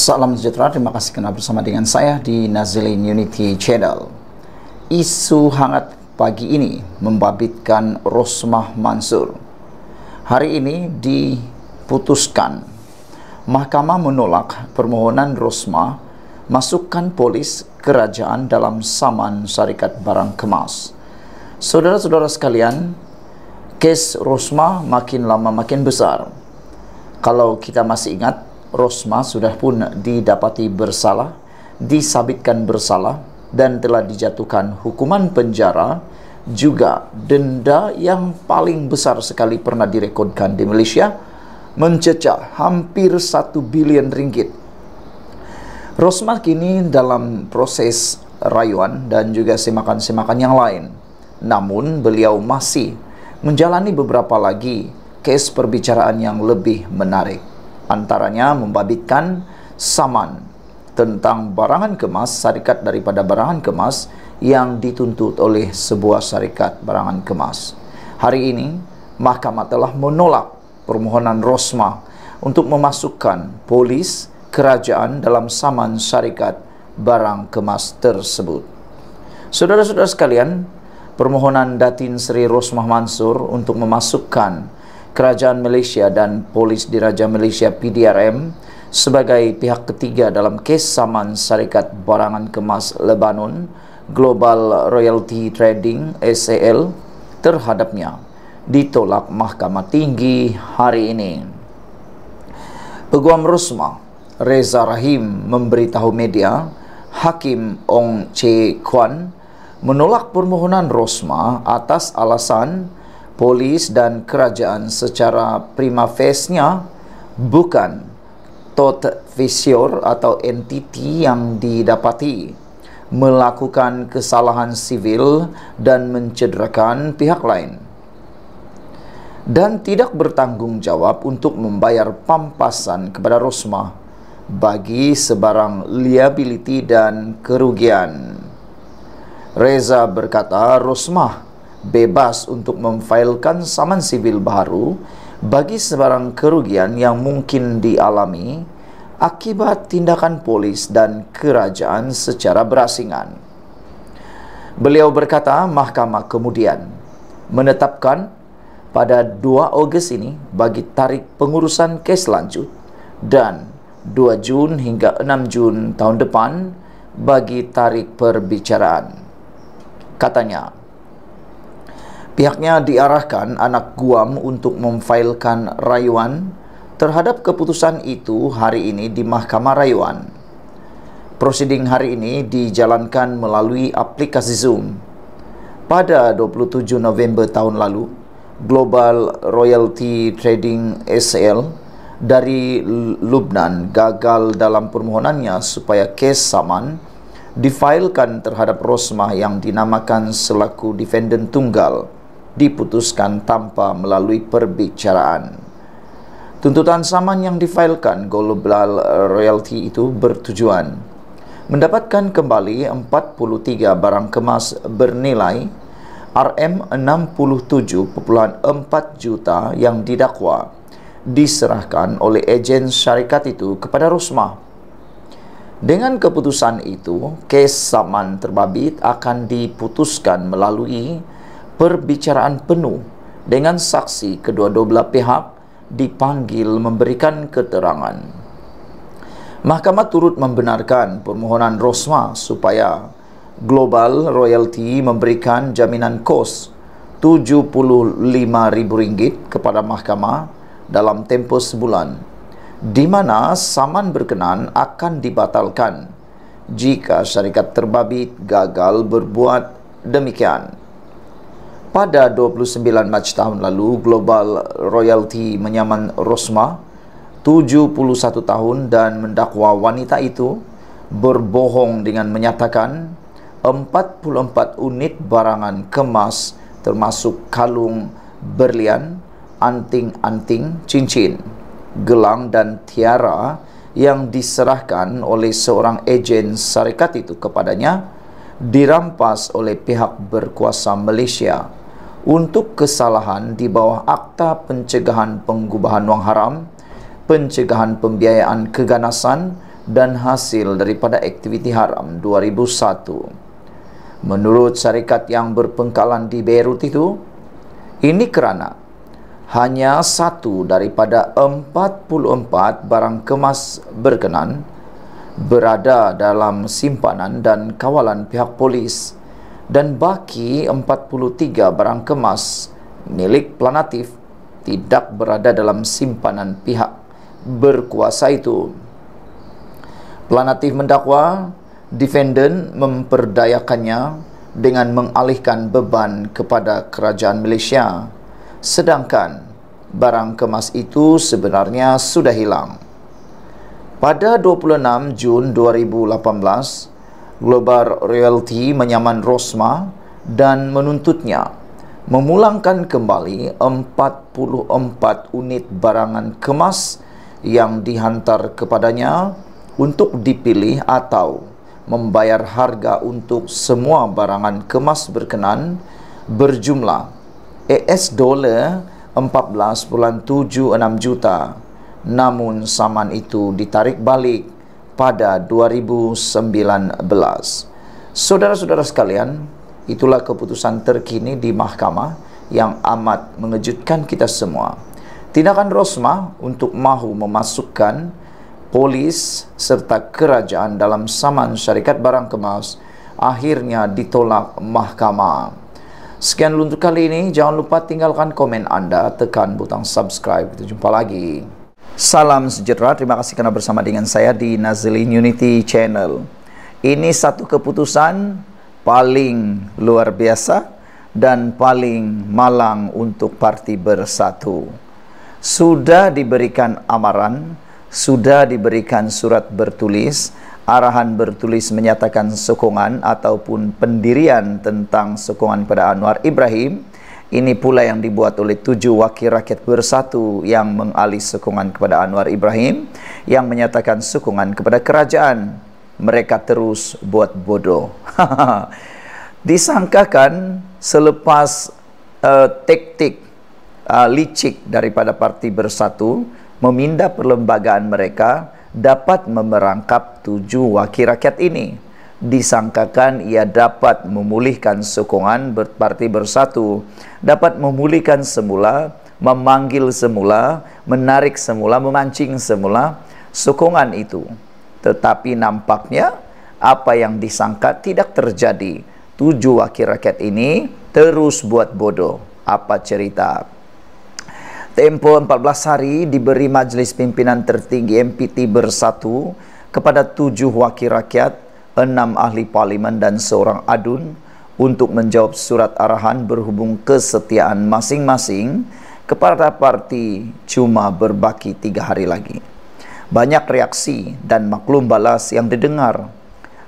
Salam sejahtera, terima kasih kerana bersama dengan saya di Nazilin Unity Channel. Isu hangat pagi ini membabitkan Rosmah Mansur. Hari ini diputuskan Mahkamah menolak permohonan Rosmah masukkan polis kerajaan dalam saman syarikat barang kemas. Saudara-saudara sekalian, kes Rosmah makin lama makin besar. Kalau kita masih ingat, Rosma sudah pun didapati bersalah, disabitkan bersalah, dan telah dijatuhkan hukuman penjara juga denda yang paling besar sekali pernah direkodkan di Malaysia mencecah hampir 1 bilion ringgit. Rosma kini dalam proses rayuan dan juga semakan-semakan yang lain. Namun beliau masih menjalani beberapa lagi case perbicaraan yang lebih menarik. antaranya membabitkan saman tentang barangan kemas syarikat daripada barangan kemas yang dituntut oleh sebuah syarikat barangan kemas. Hari ini, mahkamah telah menolak permohonan Rosma untuk memasukkan polis kerajaan dalam saman syarikat barang kemas tersebut. Saudara-saudara sekalian, permohonan Datin Sri Rosmah Mansur untuk memasukkan Kerajaan Malaysia dan Polis Diraja Malaysia PDRM sebagai pihak ketiga dalam kes saman Syarikat Barangan Kemas Lebanon Global Royalty Trading SAL terhadapnya ditolak Mahkamah Tinggi hari ini. Peguam Rusma Reza Rahim memberitahu media Hakim Ong Che Kwan menolak permohonan Rosma atas alasan polis dan kerajaan secara prima facie bukan tot visior atau entiti yang didapati melakukan kesalahan sivil dan mencederakan pihak lain dan tidak bertanggungjawab untuk membayar pampasan kepada Rosmah bagi sebarang liability dan kerugian. Reza berkata, Rosmah bebas untuk memfailkan saman sivil baru bagi sebarang kerugian yang mungkin dialami akibat tindakan polis dan kerajaan secara berasingan. Beliau berkata mahkamah kemudian menetapkan pada 2 Ogos ini bagi tarik pengurusan kes lanjut dan 2 Jun hingga 6 Jun tahun depan bagi tarik perbicaraan. Katanya, Pihaknya diarahkan anak Guam untuk memfailkan rayuan terhadap keputusan itu hari ini di Mahkamah Rayuan. Prosiding hari ini dijalankan melalui aplikasi Zoom. Pada 27 November tahun lalu, Global Royalty Trading SL dari Lubnan gagal dalam permohonannya supaya kes saman difailkan terhadap Rosmah yang dinamakan selaku defendant tunggal diputuskan tanpa melalui perbicaraan. Tuntutan saman yang difailkan Global Royalty itu bertujuan mendapatkan kembali 43 barang kemas bernilai RM67.4 juta yang didakwa diserahkan oleh ejen syarikat itu kepada Rosmah. Dengan keputusan itu, kes saman terbabit akan diputuskan melalui perbicaraan penuh dengan saksi kedua-dua belah pihak dipanggil memberikan keterangan. Mahkamah turut membenarkan permohonan Rosma supaya Global Royalty memberikan jaminan kos RM75,000 kepada mahkamah dalam tempoh sebulan di mana saman berkenan akan dibatalkan jika syarikat terbabit gagal berbuat demikian. Pada 29 Mac tahun lalu, Global Royalty menyaman Rosma 71 tahun dan mendakwa wanita itu berbohong dengan menyatakan 44 unit barangan kemas termasuk kalung berlian, anting-anting, cincin, gelang dan tiara yang diserahkan oleh seorang ejen syarikat itu kepadanya dirampas oleh pihak berkuasa Malaysia untuk kesalahan di bawah Akta Pencegahan Pengubahan Wang Haram, Pencegahan Pembiayaan Keganasan dan Hasil daripada Aktiviti Haram 2001. Menurut syarikat yang berpengkalan di Beirut itu, ini kerana hanya satu daripada 44 barang kemas berkenan berada dalam simpanan dan kawalan pihak polis dan baki 43 barang kemas milik Planatif tidak berada dalam simpanan pihak berkuasa itu. Planatif mendakwa defendant memperdayakannya dengan mengalihkan beban kepada kerajaan Malaysia sedangkan barang kemas itu sebenarnya sudah hilang. Pada 26 Jun 2018, Global Realty menyaman Rosma dan menuntutnya memulangkan kembali 44 unit barangan kemas yang dihantar kepadanya untuk dipilih atau membayar harga untuk semua barangan kemas berkenan berjumlah AS dollar 14.76 juta namun saman itu ditarik balik pada 2019. Saudara-saudara sekalian, itulah keputusan terkini di mahkamah yang amat mengejutkan kita semua. Tindakan Rosmah untuk mahu memasukkan polis serta kerajaan dalam saman syarikat barang kemas akhirnya ditolak mahkamah. Sekian untuk kali ini, jangan lupa tinggalkan komen anda, tekan butang subscribe, kita jumpa lagi. Salam sejahtera, terima kasih karena bersama dengan saya di Nazlin Unity Channel. Ini satu keputusan paling luar biasa dan paling malang untuk parti bersatu. Sudah diberikan amaran, sudah diberikan surat bertulis, arahan bertulis menyatakan sokongan ataupun pendirian tentang sokongan pada Anwar Ibrahim, Ini pula yang dibuat oleh tujuh wakil rakyat bersatu yang mengalih sokongan kepada Anwar Ibrahim yang menyatakan sokongan kepada kerajaan. Mereka terus buat bodoh. Disangkakan selepas uh, taktik uh, licik daripada parti bersatu memindah perlembagaan mereka dapat memerangkap tujuh wakil rakyat ini. disangkakan ia dapat memulihkan sokongan berparti bersatu, dapat memulihkan semula, memanggil semula, menarik semula, memancing semula sokongan itu. Tetapi nampaknya apa yang disangka tidak terjadi. Tujuh wakil rakyat ini terus buat bodoh. Apa cerita? Tempo 14 hari diberi majelis pimpinan tertinggi MPT bersatu kepada tujuh wakil rakyat enam ahli parlimen dan seorang adun untuk menjawab surat arahan berhubung kesetiaan masing-masing kepada parti cuma berbaki tiga hari lagi. Banyak reaksi dan maklum balas yang didengar.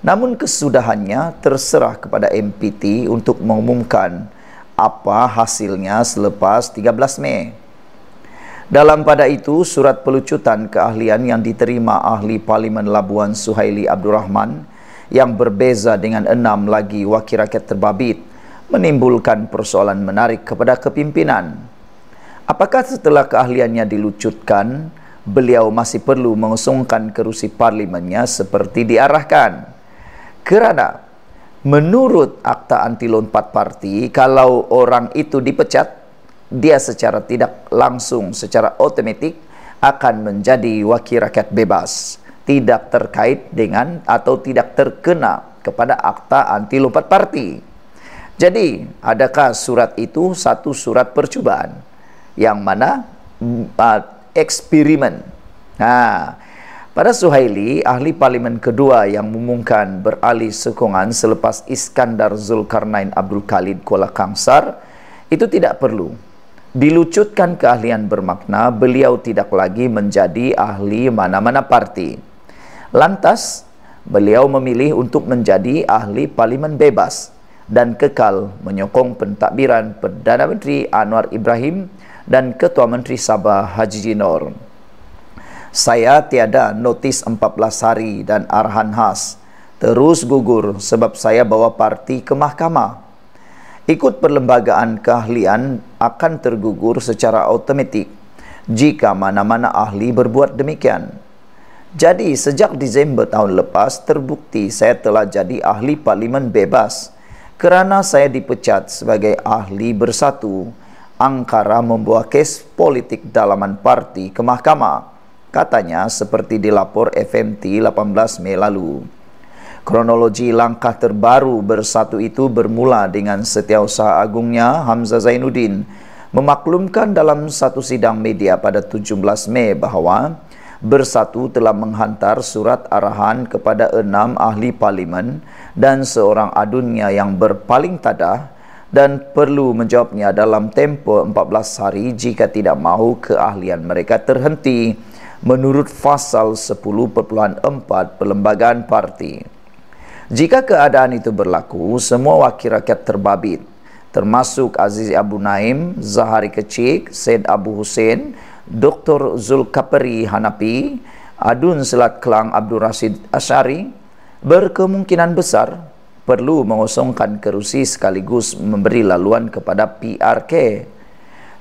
Namun kesudahannya terserah kepada MPT untuk mengumumkan apa hasilnya selepas 13 Mei. Dalam pada itu, surat pelucutan keahlian yang diterima ahli Parlimen Labuan Suhaili Abdul Rahman yang berbeza dengan enam lagi wakil rakyat terbabit menimbulkan persoalan menarik kepada kepimpinan. Apakah setelah keahliannya dilucutkan, beliau masih perlu mengusungkan kerusi parlimennya seperti diarahkan? Kerana menurut akta anti lompat parti, kalau orang itu dipecat, dia secara tidak langsung, secara otomatik akan menjadi wakil rakyat bebas. tidak terkait dengan atau tidak terkena kepada akta anti lompat parti. Jadi, adakah surat itu satu surat percobaan yang mana uh, eksperimen? Nah, pada Suhaili, ahli parlimen kedua yang mengumumkan beralih sokongan selepas Iskandar Zulkarnain Abdul Khalid Kuala Kangsar, itu tidak perlu. Dilucutkan keahlian bermakna, beliau tidak lagi menjadi ahli mana-mana parti. Lantas, beliau memilih untuk menjadi ahli parlimen bebas dan kekal menyokong pentadbiran Perdana Menteri Anwar Ibrahim dan Ketua Menteri Sabah Haji Jinor. Saya tiada notis 14 hari dan arahan khas terus gugur sebab saya bawa parti ke mahkamah. Ikut perlembagaan keahlian akan tergugur secara automatik jika mana-mana ahli berbuat demikian. Jadi sejak Disember tahun lepas terbukti saya telah jadi ahli parlimen bebas kerana saya dipecat sebagai ahli bersatu Angkara membawa kes politik dalaman parti ke mahkamah katanya seperti dilapor FMT 18 Mei lalu Kronologi langkah terbaru bersatu itu bermula dengan setiausaha agungnya Hamzah Zainuddin memaklumkan dalam satu sidang media pada 17 Mei bahawa bersatu telah menghantar surat arahan kepada enam ahli parlimen dan seorang adunnya yang berpaling tadah dan perlu menjawabnya dalam tempoh 14 hari jika tidak mahu keahlian mereka terhenti menurut fasal 10.4 Perlembagaan Parti. Jika keadaan itu berlaku, semua wakil rakyat terbabit termasuk Aziz Abu Naim, Zahari Kecik, Said Abu Hussein, Dr. Zulkapri Hanapi, Adun Selat Kelang Abdul Rashid Asyari, berkemungkinan besar perlu mengosongkan kerusi sekaligus memberi laluan kepada PRK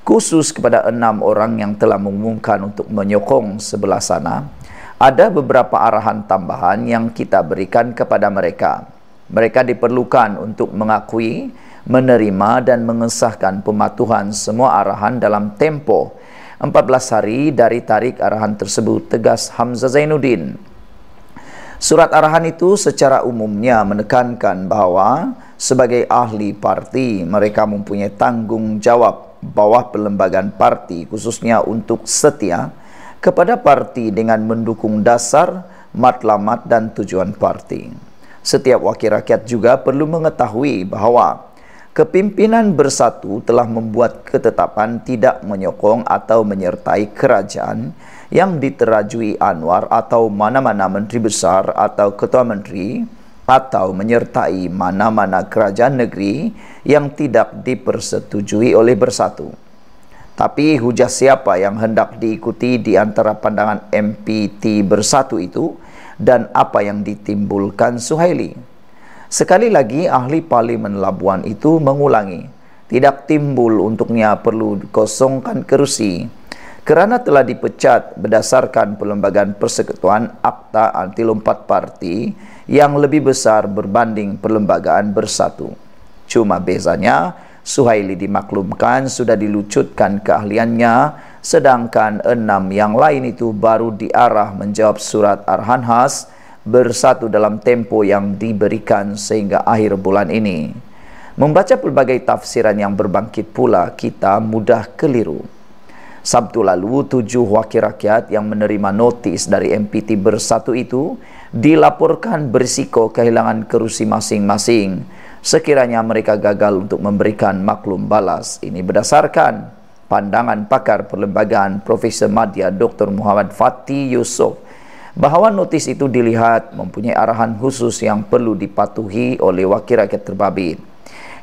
khusus kepada enam orang yang telah mengumumkan untuk menyokong sebelah sana ada beberapa arahan tambahan yang kita berikan kepada mereka mereka diperlukan untuk mengakui menerima dan mengesahkan pematuhan semua arahan dalam tempoh 14 hari dari tarik arahan tersebut tegas Hamzah Zainuddin Surat arahan itu secara umumnya menekankan bahawa sebagai ahli parti mereka mempunyai tanggung jawab bawah perlembagaan parti khususnya untuk setia kepada parti dengan mendukung dasar, matlamat dan tujuan parti. Setiap wakil rakyat juga perlu mengetahui bahawa kepimpinan bersatu telah membuat ketetapan tidak menyokong atau menyertai kerajaan yang diterajui Anwar atau mana-mana menteri besar atau ketua menteri atau menyertai mana-mana kerajaan negeri yang tidak dipersetujui oleh bersatu. Tapi hujah siapa yang hendak diikuti di antara pandangan MPT bersatu itu dan apa yang ditimbulkan Suhaili? Sekali lagi ahli parlimen Labuan itu mengulangi tidak timbul untuknya perlu kosongkan kerusi kerana telah dipecat berdasarkan Perlembagaan Persekutuan Akta Anti Lompat Parti yang lebih besar berbanding Perlembagaan Bersatu. Cuma bezanya, Suhaili dimaklumkan sudah dilucutkan keahliannya sedangkan enam yang lain itu baru diarah menjawab surat Arhan Has bersatu dalam tempo yang diberikan sehingga akhir bulan ini. Membaca pelbagai tafsiran yang berbangkit pula kita mudah keliru. Sabtu lalu, tujuh wakil rakyat yang menerima notis dari MPT bersatu itu dilaporkan berisiko kehilangan kerusi masing-masing sekiranya mereka gagal untuk memberikan maklum balas. Ini berdasarkan pandangan pakar perlembagaan Profesor Madya Dr. Muhammad Fatih Yusof bahawa notis itu dilihat mempunyai arahan khusus yang perlu dipatuhi oleh wakil rakyat terbabit.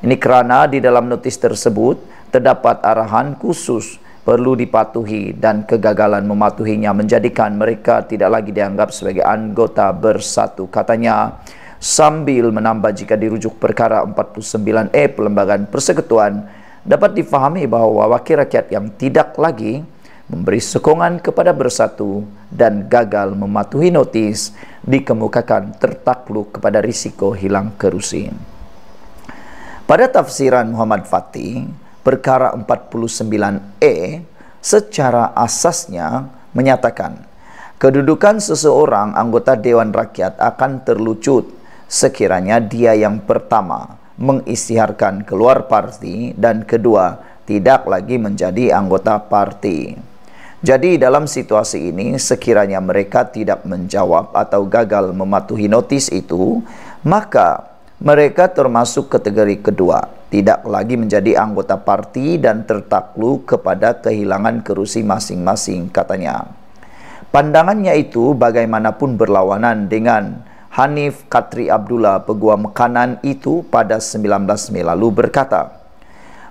Ini kerana di dalam notis tersebut terdapat arahan khusus perlu dipatuhi dan kegagalan mematuhinya menjadikan mereka tidak lagi dianggap sebagai anggota bersatu katanya sambil menambah jika dirujuk perkara 49E Pelembagaan Persekutuan dapat difahami bahawa wakil rakyat yang tidak lagi memberi sokongan kepada bersatu, dan gagal mematuhi notis dikemukakan tertakluk kepada risiko hilang kerusi. Pada tafsiran Muhammad Fatih, perkara 49E secara asasnya menyatakan kedudukan seseorang anggota Dewan Rakyat akan terlucut sekiranya dia yang pertama mengistiharkan keluar parti dan kedua tidak lagi menjadi anggota parti. Jadi dalam situasi ini sekiranya mereka tidak menjawab atau gagal mematuhi notis itu, maka mereka termasuk kategori kedua, tidak lagi menjadi anggota parti dan tertakluk kepada kehilangan kerusi masing-masing katanya. Pandangannya itu bagaimanapun berlawanan dengan Hanif Katri Abdullah peguam kanan itu pada 19 Mei lalu berkata,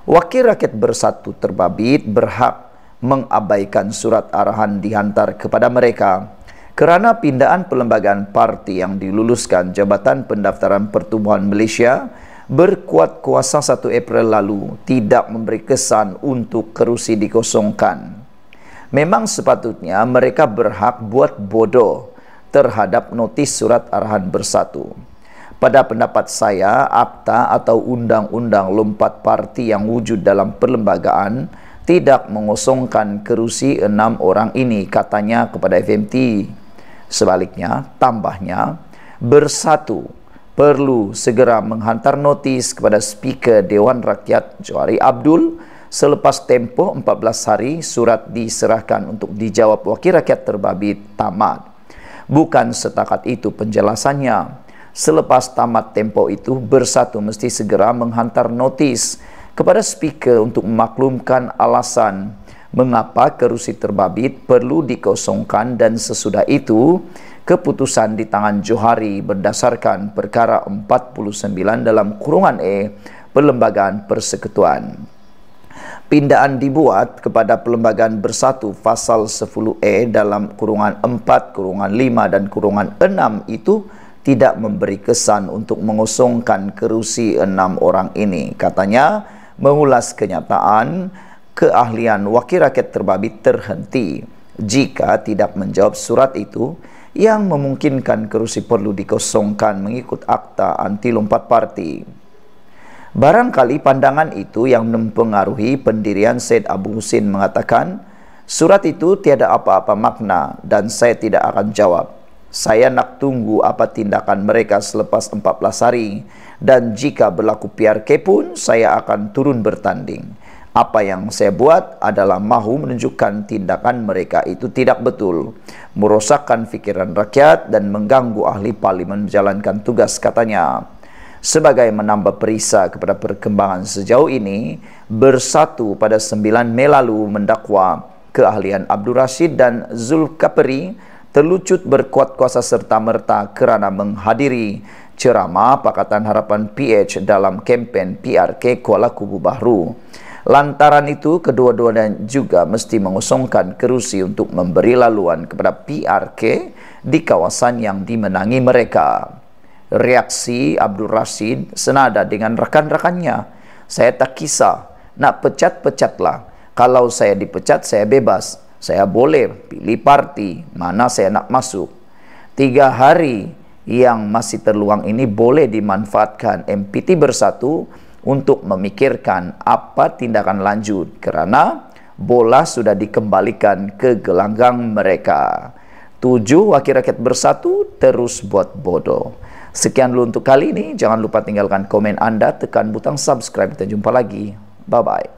Wakil Rakyat Bersatu Terbabit berhak mengabaikan surat arahan dihantar kepada mereka kerana pindaan perlembagaan parti yang diluluskan Jabatan Pendaftaran Pertubuhan Malaysia berkuat kuasa 1 April lalu tidak memberi kesan untuk kerusi dikosongkan. Memang sepatutnya mereka berhak buat bodoh terhadap notis surat arahan bersatu. Pada pendapat saya, akta atau undang-undang lompat parti yang wujud dalam perlembagaan tidak mengosongkan kerusi enam orang ini katanya kepada FMT sebaliknya tambahnya bersatu perlu segera menghantar notis kepada speaker Dewan Rakyat Johari Abdul selepas tempoh 14 hari surat diserahkan untuk dijawab wakil rakyat terbabit tamat bukan setakat itu penjelasannya selepas tamat tempoh itu bersatu mesti segera menghantar notis kepada speaker untuk memaklumkan alasan mengapa kerusi terbabit perlu dikosongkan dan sesudah itu keputusan di tangan Johari berdasarkan perkara 49 dalam kurungan E Perlembagaan Persekutuan. Pindaan dibuat kepada Perlembagaan Bersatu Fasal 10E dalam kurungan 4, kurungan 5 dan kurungan 6 itu tidak memberi kesan untuk mengosongkan kerusi enam orang ini. Katanya, mengulas kenyataan keahlian wakil rakyat terbabit terhenti jika tidak menjawab surat itu yang memungkinkan kerusi perlu dikosongkan mengikut akta anti lompat parti. Barangkali pandangan itu yang mempengaruhi pendirian Syed Abu Husin mengatakan surat itu tiada apa-apa makna dan saya tidak akan jawab. Saya nak tunggu apa tindakan mereka selepas 14 hari dan jika berlaku PRK pun saya akan turun bertanding. Apa yang saya buat adalah mahu menunjukkan tindakan mereka itu tidak betul. Merosakkan fikiran rakyat dan mengganggu ahli parlimen menjalankan tugas katanya. Sebagai menambah perisa kepada perkembangan sejauh ini, bersatu pada 9 Mei lalu mendakwa keahlian Abdul Rashid dan Zulkapri terlucut berkuat kuasa serta merta kerana menghadiri Cerama, Pakatan Harapan PH dalam kempen PRK Kuala Kubu Bahru. Lantaran itu, kedua-duanya juga mesti mengosongkan kerusi untuk memberi laluan kepada PRK di kawasan yang dimenangi mereka. Reaksi Abdul Rashid senada dengan rekan-rekannya. Saya tak kisah, nak pecat-pecatlah. Kalau saya dipecat, saya bebas. Saya boleh pilih parti mana saya nak masuk. Tiga hari yang masih terluang ini boleh dimanfaatkan MPT Bersatu untuk memikirkan apa tindakan lanjut kerana bola sudah dikembalikan ke gelanggang mereka. Tujuh wakil rakyat bersatu terus buat bodoh. Sekian dulu untuk kali ini. Jangan lupa tinggalkan komen anda, tekan butang subscribe dan jumpa lagi. Bye-bye.